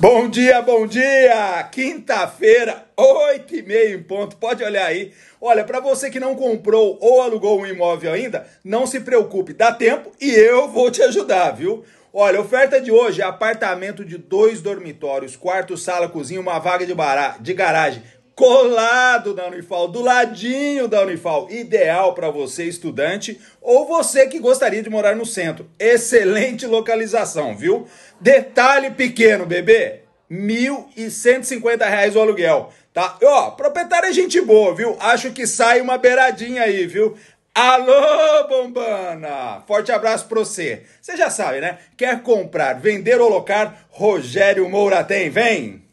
Bom dia, bom dia! Quinta-feira, oito e meio em ponto. Pode olhar aí. Olha, para você que não comprou ou alugou um imóvel ainda, não se preocupe, dá tempo e eu vou te ajudar, viu? Olha, oferta de hoje é apartamento de dois dormitórios, quarto, sala, cozinha, uma vaga de, bará, de garagem colado na Unifal, do ladinho da Unifal, ideal para você estudante ou você que gostaria de morar no centro. Excelente localização, viu? Detalhe pequeno, bebê. R$ 1.150 o aluguel, tá? Ó, proprietário é gente boa, viu? Acho que sai uma beiradinha aí, viu? Alô, Bombana! Forte abraço para você. Você já sabe, né? Quer comprar, vender ou locar? Rogério Moura tem, vem!